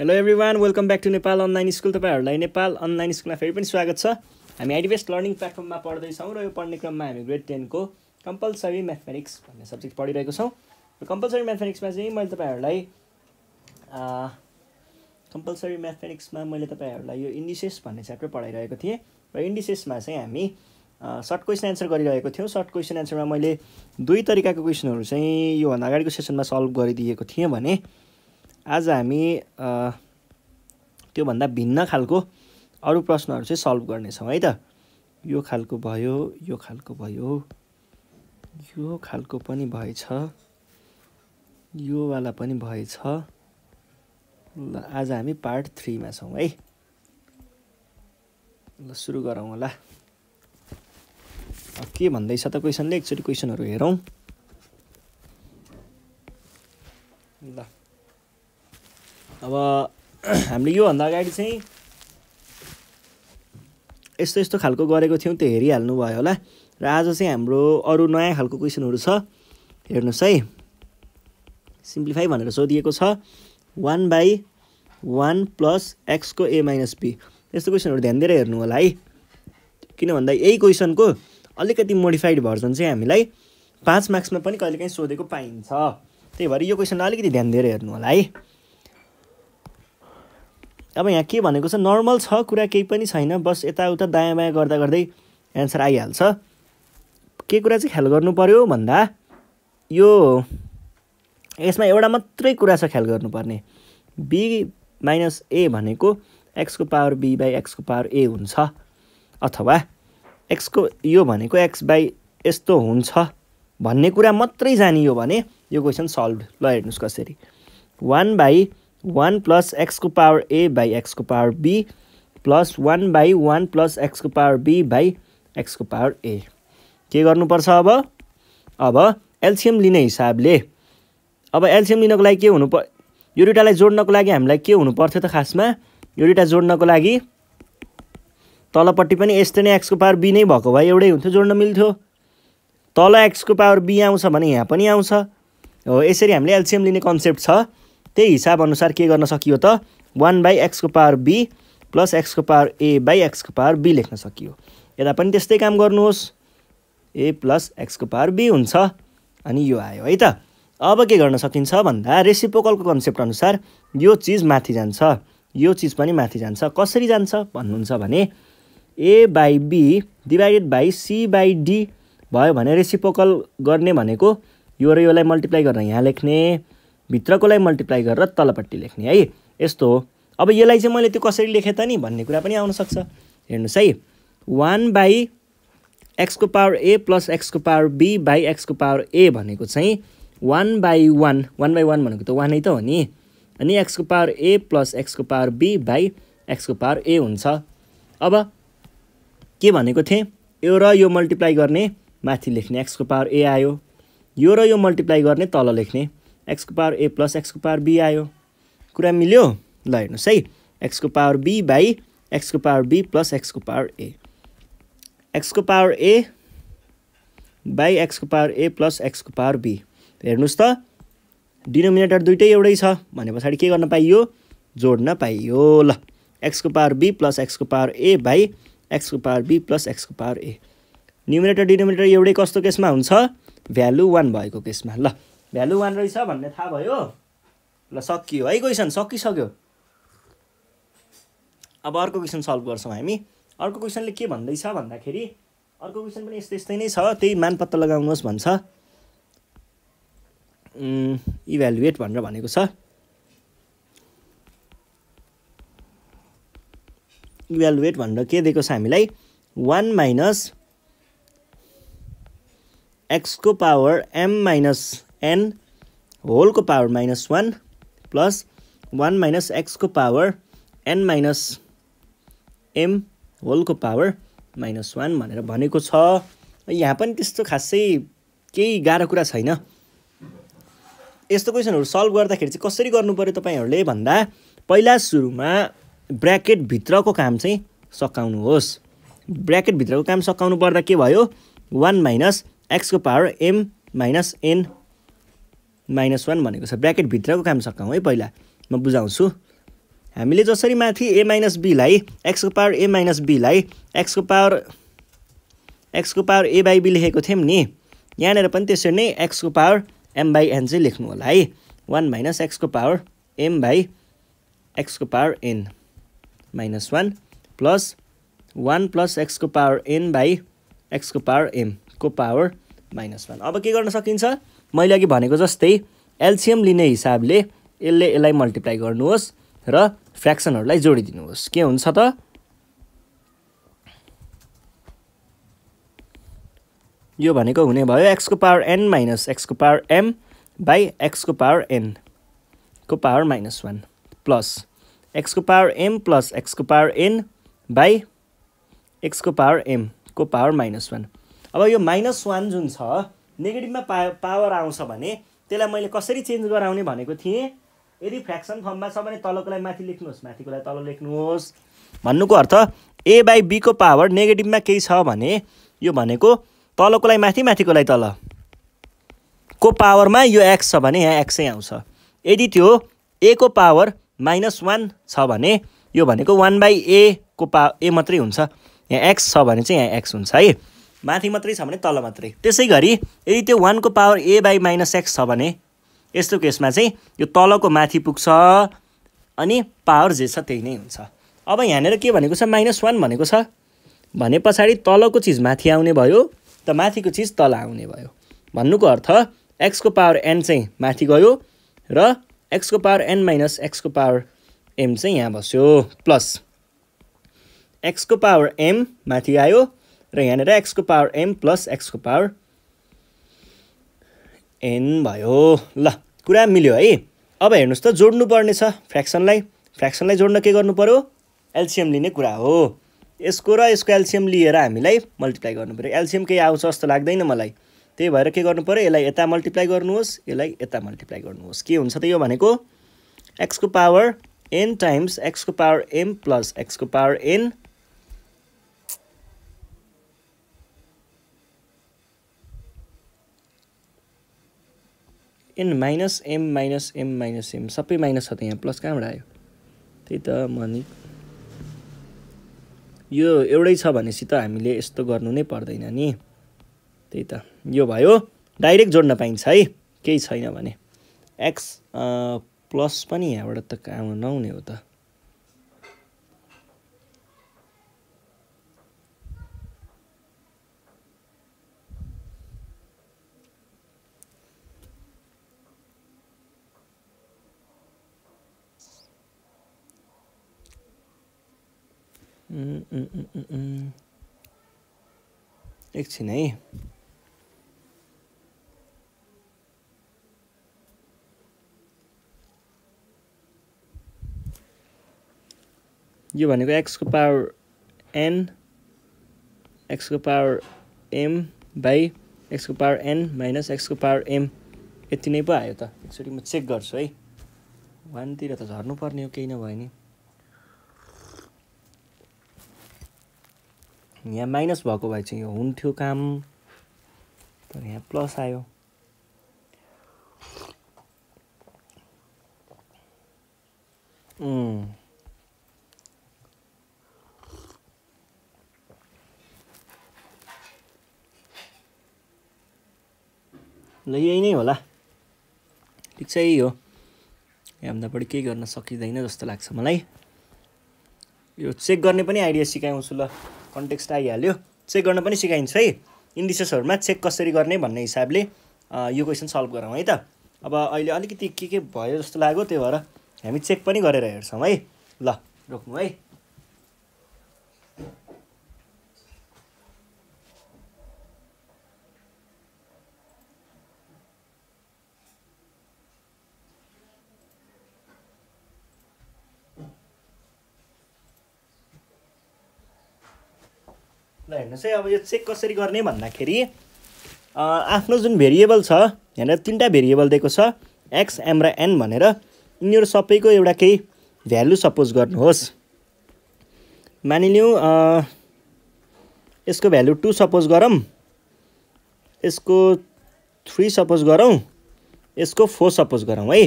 hello everyone welcome back to Nepal online school तपाईँहरूलाई Nepal online स्कुलमा फेरि पनि स्वागत छ हामी आइडिबेस्ट लर्निङ प्लेटफर्ममा पढ्दैछौँ र यो पढ्ने क्रममा हामी ग्रेड टेनको कम्पलसरी म्याथमेटिक्स भन्ने सब्जेक्ट पढिरहेको छौँ र कम्पलसरी म्याथमेटिक्समा चाहिँ मैले तपाईँहरूलाई कम्पलसरी म्याथमेटिक्समा मैले तपाईँहरूलाई यो इन्डिसेस भन्ने च्याप्टर पढाइरहेको थिएँ र इन्डिसेसमा चाहिँ हामी सर्ट क्वेसन एन्सर गरिरहेको थियौँ सर्ट क्वेसन एन्सरमा मैले दुई तरिकाको क्वेसनहरू चाहिँ योभन्दा अगाडिको सेसनमा सल्भ गरिदिएको थिएँ भने आज हामी त्योभन्दा भिन्न खालको अरू प्रश्नहरू चाहिँ सल्भ गर्नेछौँ है त यो खालको भयो यो खालको भयो यो खालको पनि भएछ योवाला पनि भएछ ल आज हामी पार्ट थ्रीमा छौँ है ल सुरु गरौँ होला के भन्दैछ त क्वेसनले एकचोटि क्वेसनहरू हेरौँ हामीले योभन्दा अगाडि चाहिँ यस्तो यस्तो खालको गरेको थियौँ त्यो हेरिहाल्नु भयो होला र आज चाहिँ हाम्रो अरू नयाँ खालको क्वेसनहरू छ हेर्नुहोस् है सिम्प्लिफाई भनेर सोधिएको छ वान बाई वान प्लस एक्सको ए माइनस बी यस्तो क्वेसनहरू ध्यान दिएर हेर्नु होला है किन भन्दा यही क्वेसनको अलिकति मोडिफाइड भर्जन चाहिँ हामीलाई पाँच मार्क्समा पनि कहिलेकाहीँ सोधेको पाइन्छ त्यही भएर यो क्वेसनलाई अलिकति ध्यान दिएर हेर्नु होला है अब यहाँ के भनेको छ नर्मल छ कुरा केही पनि छैन बस यताउता दायाँ बायाँ गर्दा गर्दै एन्सर आइहाल्छ के कुरा चाहिँ ख्याल गर्नु पऱ्यो भन्दा यो यसमा एउटा मात्रै कुरा छ ख्याल गर्नुपर्ने बी माइनस ए भनेको एक्सको पावर बी बाई एक्सको पावर ए हुन्छ अथवा एक्सको यो भनेको एक्स बाई यस्तो हुन्छ भन्ने कुरा मात्रै जानियो भने यो क्वेसन सल्भ ल हेर्नुहोस् कसरी वान बाई वान प्लस एक्सको पावर ए बाई एक्सको power B plus one by one plus एक्सको पावर बी बाई एक्सको पावर ए के गर्नुपर्छ अब अब एल्सियम लिने हिसाबले अब एल्सियम लिनको लागि के हुनु प यो दुइटालाई जोड्नको लागि हामीलाई के हुनु पर्थ्यो त खासमा यो दुइटा जोड्नको लागि तलपट्टि पनि यस्तै नै एक्सको पावर बी नै भएको भए एउटै हुन्थ्यो जोड्न मिल्थ्यो तल एक्सको पावर बी आउँछ भने यहाँ पनि आउँछ हो यसरी हामीले एल्सियम लिने कन्सेप्ट छ त्यही हिसाबअनुसार के गर्न सकियो त वान बाई एक्सको पावर बी प्लस एक्सको पावर ए बाई एक्सको पावर बी लेख्न सकियो यता पनि त्यस्तै काम गर्नुहोस् ए प्लस एक्सको पावर बी हुन्छ अनि यो आयो है त अब के गर्न सकिन्छ भन्दा रेसिपोकलको कन्सेप्ट अनुसार यो चिज माथि जान्छ यो चिज पनि माथि जान्छ कसरी जान्छ भन्नुहुन्छ भने A by B divided by C by D भयो भने रेसिपोकल गर्ने भनेको यो र योलाई मल्टिप्लाई गरेर यहाँ लेख्ने भित्रकोलाई मल्टिप्लाई गरेर तलपट्टि लेख्ने है यस्तो हो अब यसलाई चाहिँ मैले त्यो कसरी लेखेँ त नि भन्ने कुरा पनि आउनसक्छ हेर्नुहोस् है वान बाई एक्सको पावर ए प्लस एक्सको पावर बी बाई एक्सको पावर ए भनेको चाहिँ one by one one by one भनेको त वानै त हो नि अनि एक्सको पावर ए प्लस एक्सको पावर बी बाई एक्सको पावर ए हुन्छ अब के भनेको थिएँ यो र यो मल्टिप्लाई गर्ने माथि लेख्ने एक्सको पावर ए आयो यो र यो मल्टिप्लाई गर्ने तल लेख्ने एक्सको पावर ए प्लस एक्सको पावर बी आयो कुरा मिल्यो ल हेर्नुहोस् है एक्सको पावर बी बाई एक्सको पावर बी प्लस एक्सको पावर ए एक्सको पावर ए बाई एक्सको पावर ए प्लस एक्सको पावर बी हेर्नुहोस् त डिनोमिनेटर दुइटै एउटै छ भने पछाडि के गर्न पाइयो जोड्न पाइयो ल एक्सको पावर बी प्लस एक्सको पावर ए बाई एक्सको पावर बी प्लस एक्सको पावर ए न्युमिनेटर डिनोमिनेटर एउटै कस्तो केसमा हुन्छ भ्यालु वान भएको केसमा ल भ्यालु वान रहेछ भन्ने थाहा भयो ल सकियो है क्वेसन सकिसक्यो अब अर्को क्वेसन सल्भ गर्छौँ हामी अर्को क्वेसनले के भन्दैछ भन्दाखेरि अर्को क्वेसन पनि यस्तै यस्तै नै छ त्यही मान पत्ता लगाउनुहोस् भन्छ इभ्यालुएट भनेर भनेको छ इभ्यालुएट भनेर के दिएको छ हामीलाई वान माइनस एक्सको पावर एम माइनस एन होलको power minus one plus one minus एक्सको पावर एन माइनस एम होलको पावर माइनस वान भनेर भनेको छ यहाँ पनि त्यस्तो खासै केही गाह्रो कुरा छैन यस्तो क्वेसनहरू सल्भ गर्दाखेरि चाहिँ कसरी गर्नु पऱ्यो तपाईँहरूले भन्दा पहिला सुरुमा ब्र्याकेटभित्रको काम चाहिँ सकाउनुहोस् ब्र्याकेटभित्रको काम सकाउनु पर्दा के भयो वान माइनस एक्सको power M minus N minus one भनेको छ ब्राकेटभित्रको काम सकाउँ है पहिला म बुझाउँछु हामीले जसरी माथि ए माइनस बीलाई एक्सको पावर ए माइनस बीलाई एक्सको पावर एक्सको पावर ए बाई बी लेखेको थियौँ नि यहाँनिर पनि त्यसरी नै एक्सको पावर एम बाई एन चाहिँ लेख्नु होला है वान माइनस एक्सको पावर एम बाई एक्सको power N minus one plus one plus एक्सको पावर एन बाई एक्सको पावर एमको पावर माइनस वान अब के गर्न सकिन्छ मैले अघि भनेको जस्तै एल्सियम लिने हिसाबले यसले यसलाई मल्टिप्लाई गर्नुहोस् र फ्रेक्सनहरूलाई जोडिदिनुहोस् के हुन्छ त यो भनेको हुने भयो एक्सको पावर एन माइनस एक्सको पावर एम बाई एक्सको पावर एन को पावर माइनस वान प्लस एक्सको पावर एम प्लस एक्सको पावर एन बाई एक्सको पावर एम को पावर माइनस वान अब यो माइनस वान जुन छ नेगेटिभमा पा पावर आउँछ भने त्यसलाई मैले कसरी चेन्ज गराउने भनेको थिएँ यदि फ्रेक्सन फर्ममा छ भने तलकोलाई माथि लेख्नुहोस् माथिकोलाई तल लेख्नुहोस् भन्नुको अर्थ ए बाई बीको पावर नेगेटिभमा केही छ भने यो भनेको तलकोलाई माथि माथिकोलाई तल को पावरमा यो एक्स छ भने यहाँ एक्सै आउँछ यदि त्यो ए को पावर माइनस वान छ भने यो भनेको वान बाई ए को पा ए मात्रै हुन्छ यहाँ एक्स छ भने चाहिँ यहाँ एक्स हुन्छ है माथि मात्रै छ भने तल मात्रै त्यसै गरी यदि त्यो वानको power A by minus X छ भने यस्तो केसमा चाहिँ यो तलको माथि पुग्छ अनि पावर जे छ त्यही नै हुन्छ अब यहाँनिर के भनेको छ माइनस वान भनेको छ भने पछाडि तलको चिज माथि आउने भयो त माथिको चिज तल आउने भयो भन्नुको अर्थ एक्सको पावर एन चाहिँ माथि गयो र एक्सको पावर एन माइनस एक्सको पावर एम चाहिँ यहाँ बस्यो प्लस एक्सको पावर एम माथि आयो र यहाँनिर एक्सको पावर एम प्लस एक्सको पावर एन भयो ल कुरा मिल्यो है अब हेर्नुहोस् त जोड्नुपर्ने छ फ्र्याक्सनलाई फ्र्याक्सनलाई जोड्न के गर्नु पऱ्यो एल्सियम लिने कुरा हो यसको र यसको एल्सियम लिएर हामीलाई मल्टिप्लाई गर्नु पऱ्यो एल्सियम केही आउँछ जस्तो लाग्दैन मलाई त्यही भएर के गर्नु पऱ्यो यसलाई यता मल्टिप्लाई गर्नुहोस् यसलाई यता मल्टिप्लाई गर्नुहोस् के हुन्छ त यो भनेको एक्सको पावर एन टाइम्स एक्सको पावर एम प्लस एक्सको power N N minus M minus M minus M सबै माइनस छ त यहाँ प्लस कहाँबाट आयो त्यही त मनी यो एउटै छ भनेपछि त हामीले यस्तो गर्नु नै पर्दैन नि त्यही त यो भयो डाइरेक्ट जोड्न पाइन्छ है केही छैन भने एक्स प्लस पनि यहाँबाट त काम नहुने हो त एकछिन है यो भनेको एक्सको पावर एन एक्सको पावर एम बाई एक्सको पावर एन माइनस एक्सको पावर एम यति नै पो आयो त एकचोटि म चेक गर्छु है वानतिर त झर्नुपर्ने हो केही नभए नि यहाँ माइनस भएको भए चाहिँ यो हुन्थ्यो काम तर यहाँ प्लस आयो ल यही नै होला ठिक छ यही हो यहाँभन्दा बढी केही गर्न सकिँदैन जस्तो लाग्छ मलाई यो चेक गर्ने पनि आइडिया सिकाउँछु ल कन्टेक्स्ट आइहाल्यो चेक गर्न पनि सिकाइन्छ है इन्डिसेसहरूमा चेक कसरी गर्ने भन्ने हिसाबले यो क्वेसन सल्भ गरौँ है त अब अहिले अलिकति के के भयो जस्तो लाग्यो त्यही भएर हामी चेक पनि गरेर हेर्छौँ है ल रोक्नु है ल हेर्नुहोस् है अब यो चेक कसरी गर्ने भन्दाखेरि आफ्नो जुन भेरिएबल छ यहाँनिर तिनवटा भेरिएबल दिएको छ एक्स एम र एन भनेर यिनीहरू सबैको एउटा केही भ्यालु सपोज गर्नुहोस् मानिलिउँ यसको भ्यालु टू सपोज गरौँ यसको थ्री सपोज गरौँ यसको फोर सपोज गरौँ है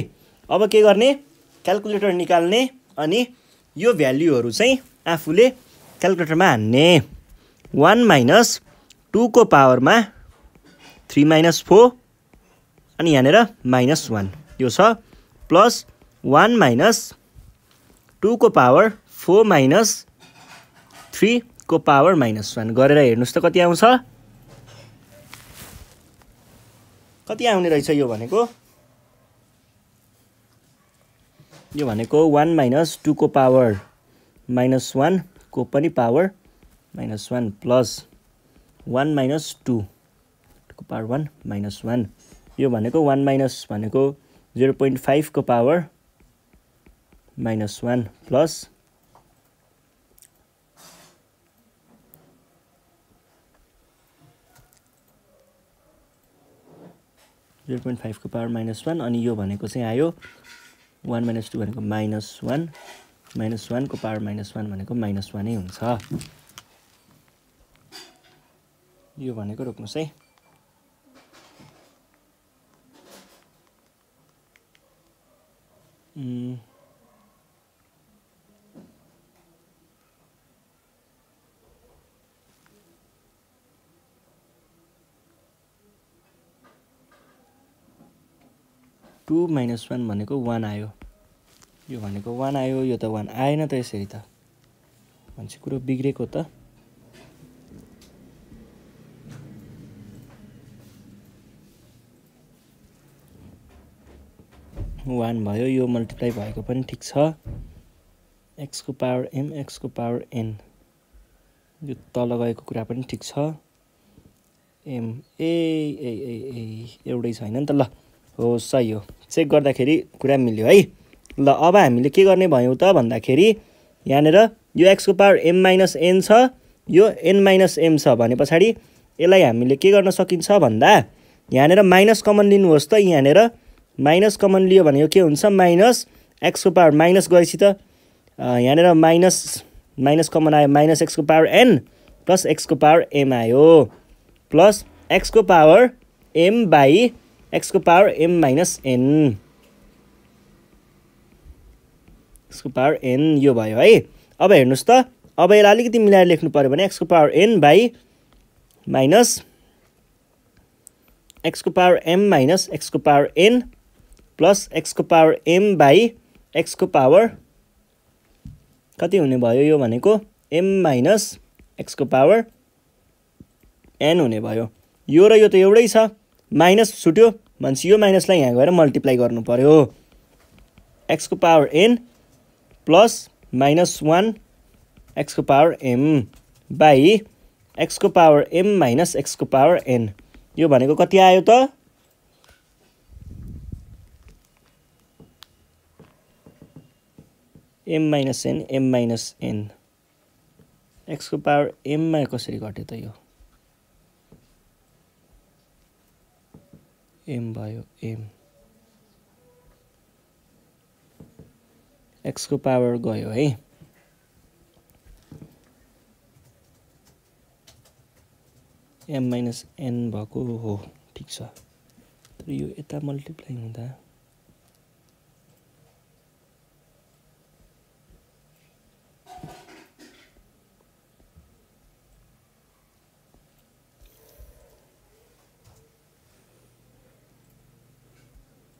अब के गर्ने क्यालकुलेटर निकाल्ने अनि यो भ्याल्युहरू चाहिँ आफूले क्यालकुलेटरमा हान्ने वान माइनस टूको पावरमा थ्री माइनस फोर अनि यहाँनिर माइनस वान यो छ प्लस वान माइनस टूको पावर फोर माइनस थ्रीको पावर माइनस वान गरेर हेर्नुहोस् त कति आउँछ कति आउने रहेछ यो भनेको यो भनेको वान माइनस टूको पावर माइनस वानको पनि power minus one plus one minus टूको पावर वान माइनस वान यो भनेको वान माइनस भनेको जिरो पोइन्ट फाइभको power minus one plus zero point फाइभको पावर माइनस वान अनि यो भनेको चाहिँ आयो वान माइनस टू भनेको माइनस वान माइनस वानको पावर माइनस वान भनेको माइनस वानै हुन्छ यो भनेको रोक्नुहोस् है टु माइनस वान भनेको वान आयो यो भनेको वान आयो यो त वान आएन त यसरी त मान्छे कुरो बिग्रेको त वान भयो यो मल्टिप्लाई भएको पनि ठिक छ एक्सको पावर एम एक्सको पावर एन यो तल गएको कुरा पनि ठिक छ एम ए ए ए ए एउटै छैन नि त ल हो सही हो चेक गर्दाखेरि कुरा मिल्यो है ल अब हामीले के गर्ने भयौँ त भन्दाखेरि यहाँनिर यो एक्सको पावर एम माइनस एन छ यो एन माइनस एम छ भने पछाडि यसलाई हामीले के गर्न सकिन्छ भन्दा यहाँनिर माइनस कमन लिनुहोस् त यहाँनिर माइनस कमन लियो भनेको के हुन्छ माइनस एक्सको पावर माइनस गएपछि त यहाँनिर माइनस माइनस कमन आयो माइनस एक्सको पावर एन प्लस एक्सको पावर एम आयो प्लस एक्सको पावर एम बाई एक्सको पावर एम माइनस एन एक्सको पावर एन यो भयो है अब हेर्नुहोस् त अब यसलाई अलिकति मिलाएर लेख्नु पऱ्यो भने एक्सको पावर एन बाई माइनस एक्सको पावर एम माइनस एक्सको पावर एन प्लस एक्सको पावर एम बाई एक्सको पावर कति हुने भयो यो भनेको एम माइनस एक्सको पावर एन हुने भयो यो र यो त एउटै छ माइनस छुट्यो भनेपछि यो माइनसलाई यहाँ गएर मल्टिप्लाई गर्नु पऱ्यो एक्सको power N plus minus one एक्सको पावर एम बाई एक्सको पावर एम माइनस एक्सको पावर एन यो भनेको कति आयो त M minus N M minus N एक्सको पावर एममा कसरी घट्यो त यो एम भयो एम एक्सको पावर गयो है एम माइनस एन भएको हो ठिक छ तर यो यता मल्टिप्लाई हुँदा